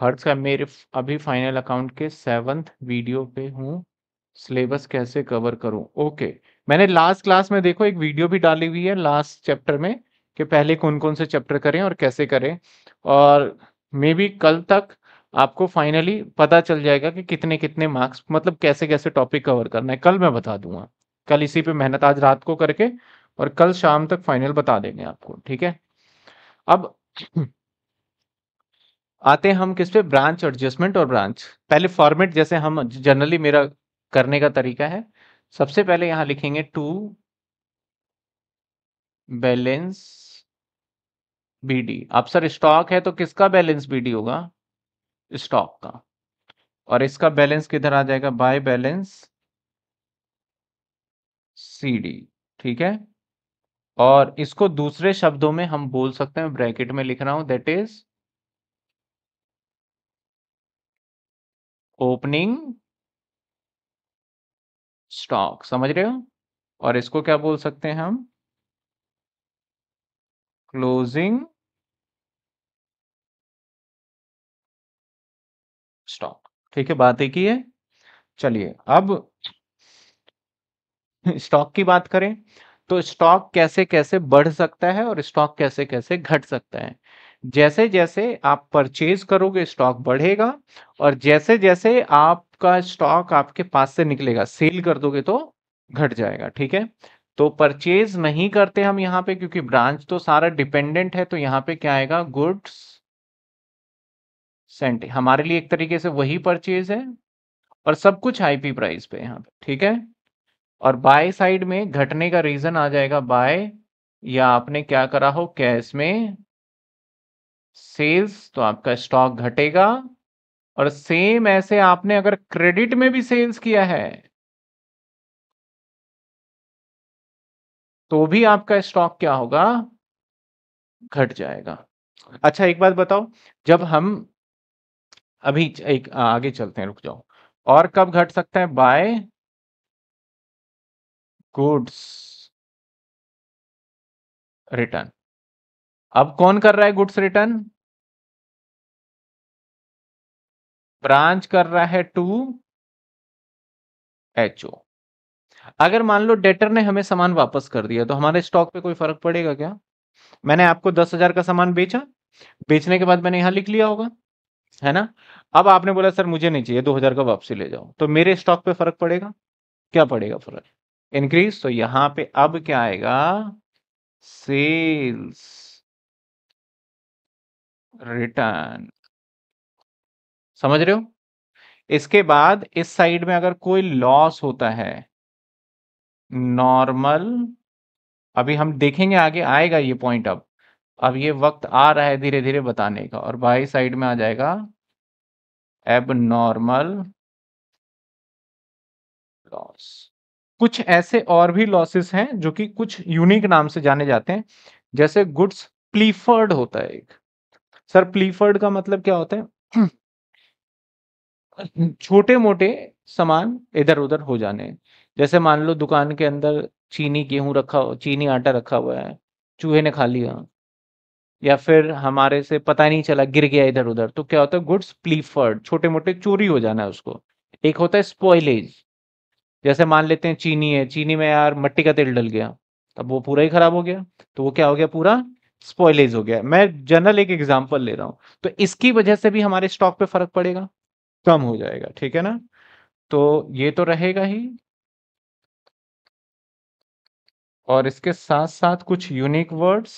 हर्ष का मेरे अभी फाइनल अकाउंट के सेवंथ वीडियो पे हूँ सिलेबस कैसे कवर करूँ ओके मैंने लास्ट क्लास में देखो एक वीडियो भी डाली हुई है लास्ट चैप्टर में कि पहले कौन कौन से चैप्टर करें और कैसे करें और मे बी कल तक आपको फाइनली पता चल जाएगा कि कितने कितने मार्क्स मतलब कैसे कैसे टॉपिक कवर करना है कल मैं बता दूंगा कल इसी पे मेहनत आज रात को करके और कल शाम तक फाइनल बता देंगे आपको ठीक है अब आते हैं हम किस पे ब्रांच एडजस्टमेंट और ब्रांच पहले फॉर्मेट जैसे हम जनरली मेरा करने का तरीका है सबसे पहले यहां लिखेंगे टू बैलेंस बीडी अब सर स्टॉक है तो किसका बैलेंस बीडी होगा स्टॉक का और इसका बैलेंस किधर आ जाएगा बाय बैलेंस सीडी ठीक है और इसको दूसरे शब्दों में हम बोल सकते हैं ब्रैकेट में लिख रहा हूं दैट इज ओपनिंग स्टॉक समझ रहे हो और इसको क्या बोल सकते हैं हम क्लोजिंग स्टॉक ठीक है बात एक ही है चलिए अब स्टॉक की बात करें तो स्टॉक कैसे कैसे बढ़ सकता है और स्टॉक कैसे कैसे घट सकता है जैसे जैसे आप परचेज करोगे स्टॉक बढ़ेगा और जैसे जैसे आपका स्टॉक आपके पास से निकलेगा सेल कर दोगे तो घट जाएगा ठीक है तो परचेज नहीं करते हम यहाँ पे क्योंकि ब्रांच तो सारा डिपेंडेंट है तो यहाँ पे क्या आएगा गुड्स सेंट हमारे लिए एक तरीके से वही परचेज है और सब कुछ आईपी प्राइस पे यहाँ पे ठीक है और बाय साइड में घटने का रीजन आ जाएगा बाय या आपने क्या करा हो कैश में सेल्स तो आपका स्टॉक घटेगा और सेम ऐसे आपने अगर क्रेडिट में भी सेल्स किया है तो भी आपका स्टॉक क्या होगा घट जाएगा अच्छा एक बात बताओ जब हम अभी एक आगे चलते हैं रुक जाओ और कब घट सकता है बाय गुड्स रिटर्न अब कौन कर रहा है गुड्स रिटर्न ब्रांच कर रहा है टू ओ अगर मान लो डेटर ने हमें सामान वापस कर दिया तो हमारे स्टॉक पे कोई फर्क पड़ेगा क्या मैंने आपको दस हजार का सामान बेचा बेचने के बाद मैंने यहां लिख लिया होगा है ना अब आपने बोला सर मुझे नहीं चाहिए दो हजार का वापसी ले जाओ तो मेरे स्टॉक पे फर्क पड़ेगा क्या पड़ेगा फर्क इंक्रीज तो यहां पे अब क्या आएगा सेल्स रिटर्न समझ रहे हो इसके बाद इस साइड में अगर कोई लॉस होता है नॉर्मल अभी हम देखेंगे आगे आएगा ये पॉइंट अब अब ये वक्त आ रहा है धीरे धीरे बताने का और बाई साइड में आ जाएगा एब नॉर्मल लॉस कुछ ऐसे और भी लॉसेस हैं जो कि कुछ यूनिक नाम से जाने जाते हैं जैसे गुड्स प्लीफर्ड होता है एक सर प्लीफर्ड का मतलब क्या होता है छोटे मोटे सामान इधर उधर हो जाने जैसे मान लो दुकान के अंदर चीनी गेहूं रखा हो चीनी आटा रखा हुआ है चूहे ने खा लिया या फिर हमारे से पता नहीं चला गिर गया इधर उधर तो क्या होता है गुड्स प्लीफर्ड छोटे मोटे चोरी हो जाना है उसको एक होता है स्पॉइलेज जैसे मान लेते हैं चीनी है चीनी में यार मट्टी का तेल डल गया अब वो पूरा ही खराब हो गया तो वो क्या हो गया पूरा स्पॉइलेज हो गया मैं जनरल एक एग्जाम्पल ले रहा हूं तो इसकी वजह से भी हमारे स्टॉक पे फर्क पड़ेगा कम हो जाएगा ठीक है ना तो ये तो रहेगा ही और इसके साथ साथ कुछ यूनिक वर्ड्स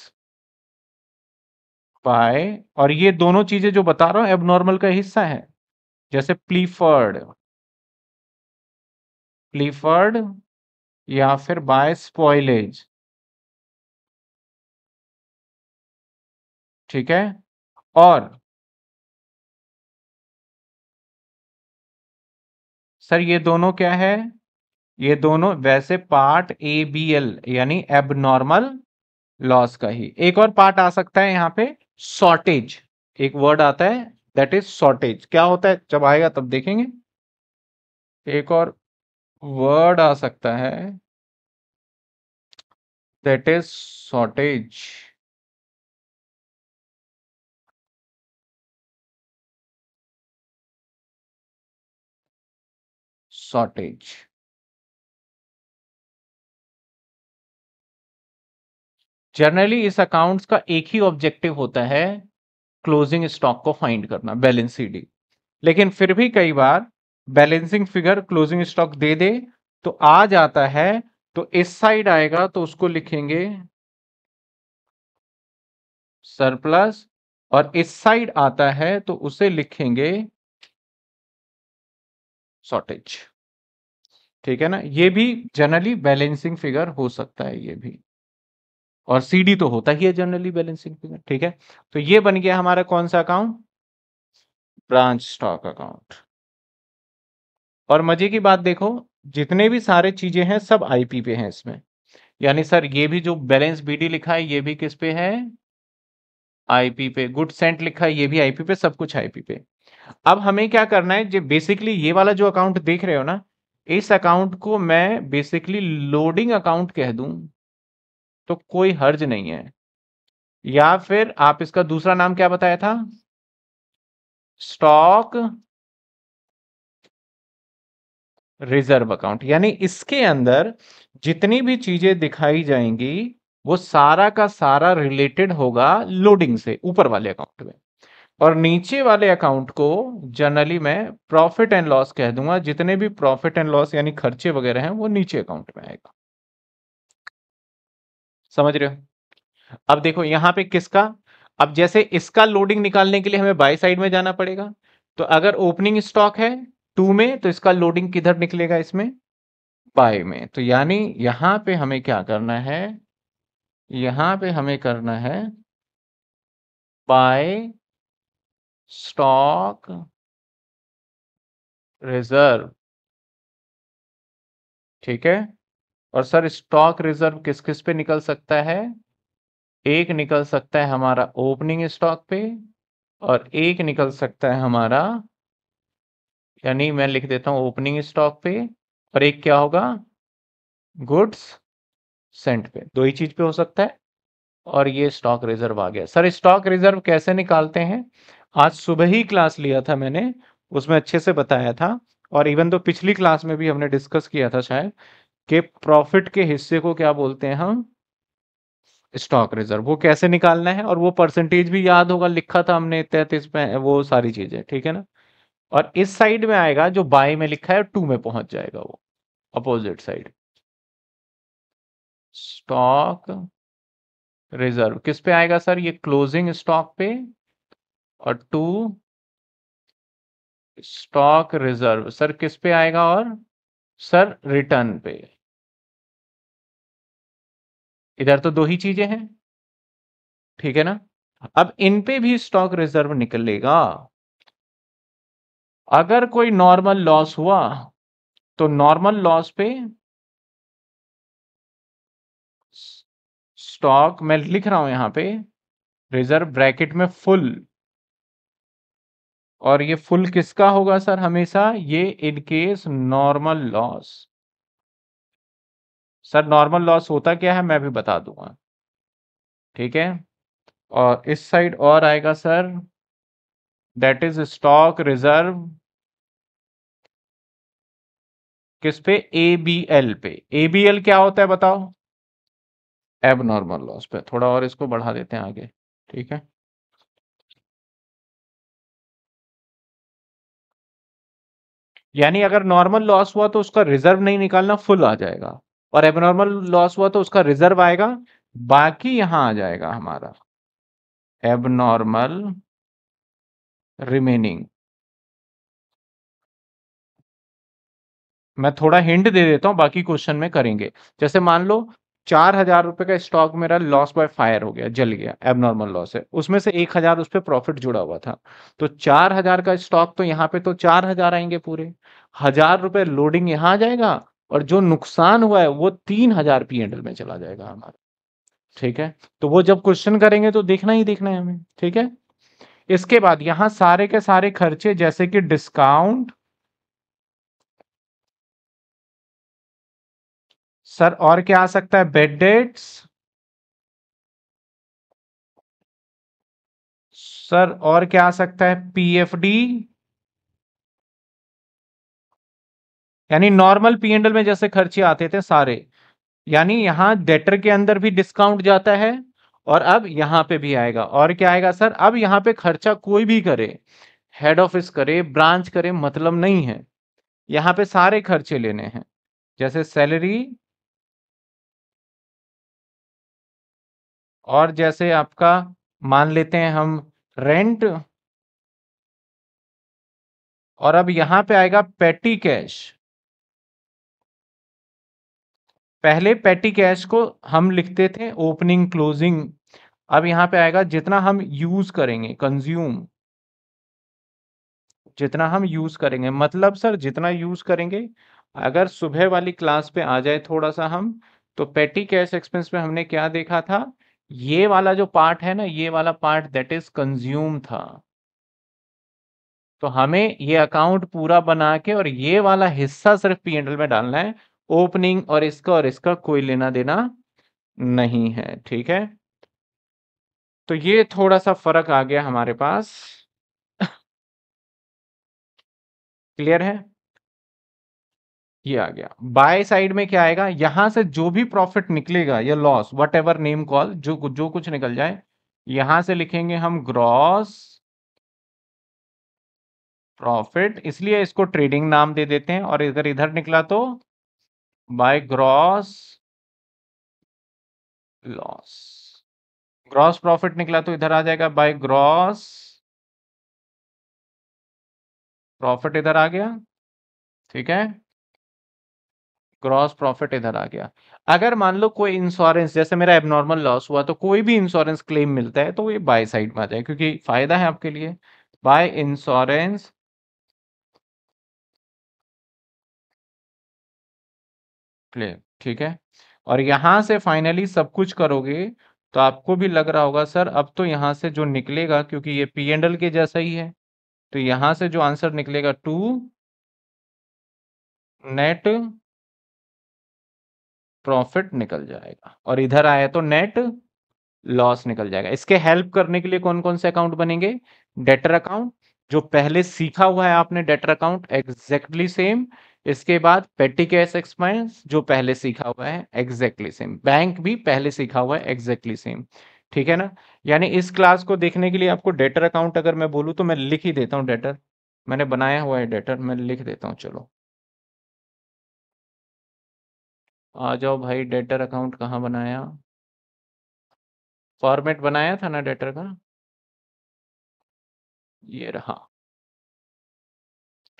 पाए और ये दोनों चीजें जो बता रहा हूं एबनॉर्मल का हिस्सा है जैसे प्लीफर्ड प्लीफर्ड या फिर बाय स्पॉइलेज ठीक है और सर ये दोनों क्या है ये दोनों वैसे पार्ट ए बी एल यानी एबनॉर्मल लॉस का ही एक और पार्ट आ सकता है यहां पे शॉर्टेज एक वर्ड आता है दैट इज शॉर्टेज क्या होता है जब आएगा तब देखेंगे एक और वर्ड आ सकता है that is shortage shortage generally इस अकाउंट्स का एक ही ऑब्जेक्टिव होता है क्लोजिंग स्टॉक को फाइंड करना बैलेंस सीडी लेकिन फिर भी कई बार बैलेंसिंग फिगर क्लोजिंग स्टॉक दे दे तो आ जाता है तो इस साइड आएगा तो उसको लिखेंगे सरप्लस और इस साइड आता है तो उसे लिखेंगे शॉर्टेज ठीक है ना ये भी जनरली बैलेंसिंग फिगर हो सकता है ये भी और सीडी तो होता ही है जनरली बैलेंसिंग फिगर ठीक है तो ये बन गया हमारा कौन सा अकाउंट ब्रांच स्टॉक अकाउंट और मजे की बात देखो जितने भी सारे चीजें हैं सब आईपी पे हैं इसमें यानी सर ये भी जो बैलेंस बीडी लिखा है ये भी किस पे है आईपी पे गुड सेंट लिखा है ये भी आईपी पे सब कुछ आईपी पे अब हमें क्या करना है जो बेसिकली ये वाला जो अकाउंट देख रहे हो ना इस अकाउंट को मैं बेसिकली लोडिंग अकाउंट कह दूं तो कोई हर्ज नहीं है या फिर आप इसका दूसरा नाम क्या बताया था स्टॉक रिजर्व अकाउंट यानी इसके अंदर जितनी भी चीजें दिखाई जाएंगी वो सारा का सारा रिलेटेड होगा लोडिंग से ऊपर वाले अकाउंट में और नीचे वाले अकाउंट को जनरली मैं प्रॉफिट एंड लॉस कह दूंगा जितने भी प्रॉफिट एंड लॉस यानी खर्चे वगैरह हैं वो नीचे अकाउंट में आएगा समझ रहे हो अब देखो यहां पे किसका अब जैसे इसका लोडिंग निकालने के लिए हमें बाई साइड में जाना पड़ेगा तो अगर ओपनिंग स्टॉक है टू में तो इसका लोडिंग किधर निकलेगा इसमें बाई में तो यानी यहां पे हमें क्या करना है यहां पे हमें करना है बाय स्टॉक रिजर्व ठीक है और सर स्टॉक रिजर्व किस किस पे निकल सकता है एक निकल सकता है हमारा ओपनिंग स्टॉक पे और एक निकल सकता है हमारा यानी मैं लिख देता हूं ओपनिंग स्टॉक पे और एक क्या होगा गुड्स सेंट पे दो ही चीज पे हो सकता है और ये स्टॉक रिजर्व आ गया सर स्टॉक रिजर्व कैसे निकालते हैं आज सुबह ही क्लास लिया था मैंने उसमें अच्छे से बताया था और इवन तो पिछली क्लास में भी हमने डिस्कस किया था शायद कि प्रॉफिट के हिस्से को क्या बोलते हैं हम स्टॉक रिजर्व वो कैसे निकालना है और वो परसेंटेज भी याद होगा लिखा था हमने तैतीस में वो सारी चीजें ठीक है ना और इस साइड में आएगा जो बाई में लिखा है टू में पहुंच जाएगा वो अपोजिट साइड स्टॉक रिजर्व किस पे आएगा सर ये क्लोजिंग स्टॉक पे और टू स्टॉक रिजर्व सर किस पे आएगा और सर रिटर्न पे इधर तो दो ही चीजें हैं ठीक है ना अब इन पे भी स्टॉक रिजर्व निकलेगा अगर कोई नॉर्मल लॉस हुआ तो नॉर्मल लॉस पे स्टॉक मैं लिख रहा हूं यहां पे रिजर्व ब्रैकेट में फुल और ये फुल किसका होगा सर हमेशा ये in case normal loss sir normal loss होता क्या है मैं भी बता दूंगा ठीक है और इस साइड और आएगा sir that is stock reserve किस पे ए बी एल पे ए बी एल क्या होता है बताओ एब नॉर्मल लॉस पे थोड़ा और इसको बढ़ा देते हैं आगे ठीक है यानी अगर नॉर्मल लॉस हुआ तो उसका रिजर्व नहीं निकालना फुल आ जाएगा और एबनॉर्मल लॉस हुआ तो उसका रिजर्व आएगा बाकी यहां आ जाएगा हमारा एबनॉर्मल रिमेनिंग मैं थोड़ा हिंट दे देता हूं बाकी क्वेश्चन में करेंगे जैसे मान लो चार हजार रुपए का स्टॉक मेरा लॉस बाय फायर हो गया जल गया एबनॉर्मल लॉस है उसमें से एक हजार उस पर प्रॉफिट जुड़ा हुआ था तो चार हजार का स्टॉक तो यहाँ पे तो चार हजार आएंगे पूरे हजार रुपए लोडिंग यहाँ आ जाएगा और जो नुकसान हुआ है वो तीन हजार पी एंडल में चला जाएगा हमारा ठीक है तो वो जब क्वेश्चन करेंगे तो देखना ही देखना है हमें ठीक है इसके बाद यहाँ सारे के सारे खर्चे जैसे कि डिस्काउंट सर और क्या आ सकता है बेड डेट्स सर और क्या आ सकता है पीएफडी यानी नॉर्मल पीएनडल में जैसे खर्चे आते थे सारे यानी यहां डेटर के अंदर भी डिस्काउंट जाता है और अब यहां पे भी आएगा और क्या आएगा सर अब यहां पे खर्चा कोई भी करे हेड ऑफिस करे ब्रांच करे मतलब नहीं है यहां पे सारे खर्चे लेने हैं जैसे सैलरी और जैसे आपका मान लेते हैं हम रेंट और अब यहां पे आएगा पेटी कैश पहले पेटी कैश को हम लिखते थे ओपनिंग क्लोजिंग अब यहाँ पे आएगा जितना हम यूज करेंगे कंज्यूम जितना हम यूज करेंगे मतलब सर जितना यूज करेंगे अगर सुबह वाली क्लास पे आ जाए थोड़ा सा हम तो पेटी कैश एक्सपेंस में हमने क्या देखा था ये वाला जो पार्ट है ना ये वाला पार्ट दैट इज कंज्यूम था तो हमें ये अकाउंट पूरा बना के और ये वाला हिस्सा सिर्फ पी एंडल में डालना है ओपनिंग और इसका और इसका कोई लेना देना नहीं है ठीक है तो ये थोड़ा सा फर्क आ गया हमारे पास क्लियर है ये आ गया बाय साइड में क्या आएगा यहां से जो भी प्रॉफिट निकलेगा या loss whatever name call जो जो कुछ निकल जाए यहां से लिखेंगे हम ग्रॉस प्रॉफिट इसलिए इसको ट्रेडिंग नाम दे देते हैं और अगर इधर निकला तो by gross loss gross profit निकला तो इधर आ जाएगा बाय ग्रॉस प्रॉफिट इधर आ गया ठीक है ग्रॉस प्रॉफिट इधर आ गया अगर मान लो कोई इंश्योरेंस जैसे मेरा एबनॉर्मल लॉस हुआ तो कोई भी इंश्योरेंस क्लेम मिलता है तो ये बाय साइड में आ जाए क्योंकि फायदा है आपके लिए बाय इंश्योरेंस क्लेम ठीक है और यहां से फाइनली सब कुछ करोगे तो आपको भी लग रहा होगा सर अब तो यहां से जो निकलेगा क्योंकि ये पी एंडल के जैसा ही है तो यहां से जो आंसर निकलेगा टू नेट प्रॉफिट निकल जाएगा और इधर आया तो नेट लॉस निकल जाएगा इसके हेल्प करने के लिए कौन कौन से अकाउंट बनेंगे डेटर अकाउंट जो पहले सीखा हुआ है आपने डेटर अकाउंट एग्जैक्टली सेम इसके बाद पेटी कैश एक्सपेंस जो पहले सीखा हुआ है एग्जैक्टली सेम बैंक भी पहले सीखा हुआ है एग्जैक्टली सेम ठीक है ना यानी इस क्लास को देखने के लिए आपको डेटर अकाउंट अगर मैं बोलूँ तो मैं लिख ही देता हूँ डेटर मैंने बनाया हुआ है डेटर मैं लिख देता हूँ चलो आ जाओ भाई डेटर अकाउंट कहाँ बनाया फॉर्मेट बनाया था ना डेटर का ये रहा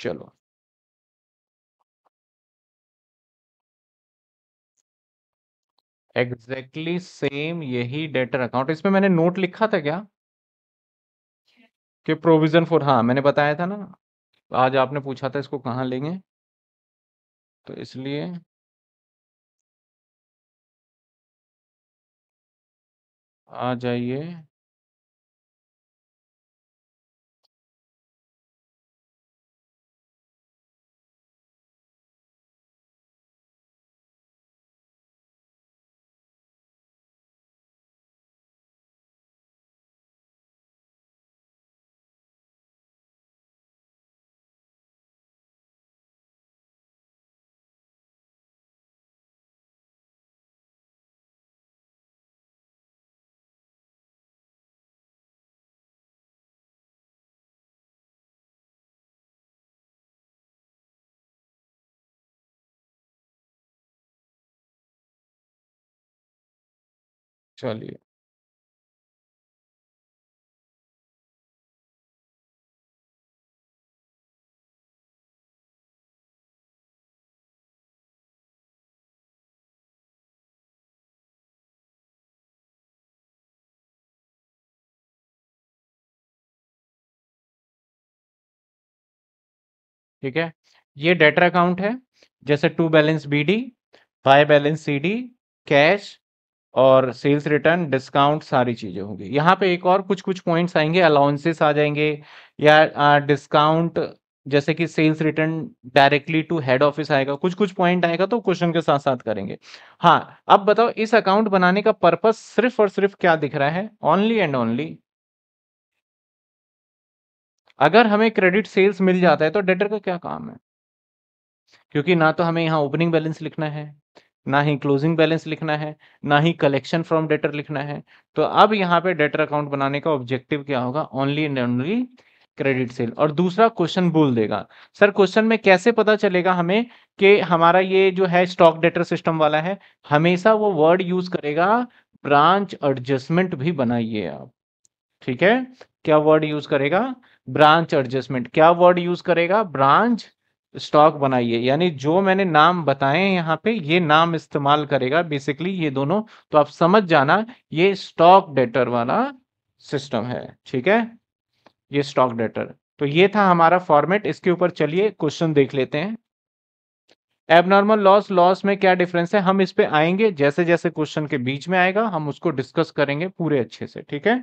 चलो एग्जैक्टली exactly सेम यही डेटर अकाउंट इसमें मैंने नोट लिखा था क्या कि प्रोविजन फॉर हाँ मैंने बताया था ना आज आपने पूछा था इसको कहाँ लेंगे तो इसलिए आ जाइए चलिए ठीक है ये डेटर अकाउंट है जैसे to balance B D by balance C D cash और सेल्स रिटर्न डिस्काउंट सारी चीज़ें होंगी यहाँ पे एक और कुछ कुछ पॉइंट्स आएंगे अलाउंसेस आ जाएंगे या डिस्काउंट जैसे कि sales return directly to head office आएगा कुछ कुछ पॉइंट आएगा तो क्वेश्चन के साथ साथ करेंगे हाँ अब बताओ इस अकाउंट बनाने का पर्पस सिर्फ और सिर्फ क्या दिख रहा है ओनली एंड ओनली अगर हमें क्रेडिट सेल्स मिल जाता है तो डेटर का क्या काम है क्योंकि ना तो हमें यहाँ ओपनिंग बैलेंस लिखना है ना ही क्लोजिंग बैलेंस लिखना है ना ही कलेक्शन फ्रॉम डेटर लिखना है तो अब यहाँ पे डेटर अकाउंट बनाने का ऑब्जेक्टिव क्या होगा only and only credit sale और दूसरा क्वेश्चन बोल देगा सर क्वेश्चन में कैसे पता चलेगा हमें कि हमारा ये जो है स्टॉक डेटर सिस्टम वाला है हमेशा वो वर्ड यूज करेगा ब्रांच एडजस्टमेंट भी बनाइए आप ठीक है क्या वर्ड यूज करेगा ब्रांच एडजस्टमेंट क्या वर्ड यूज करेगा ब्रांच स्टॉक बनाइए यानी जो मैंने नाम बताए यहाँ पे ये नाम इस्तेमाल करेगा बेसिकली ये दोनों तो आप समझ जाना ये स्टॉक डेटर वाला सिस्टम है ठीक है ये स्टॉक डेटर तो ये था हमारा फॉर्मेट इसके ऊपर चलिए क्वेश्चन देख लेते हैं एबनॉर्मल लॉस लॉस में क्या डिफरेंस है हम इस पे आएंगे जैसे जैसे क्वेश्चन के बीच में आएगा हम उसको डिस्कस करेंगे पूरे अच्छे से ठीक है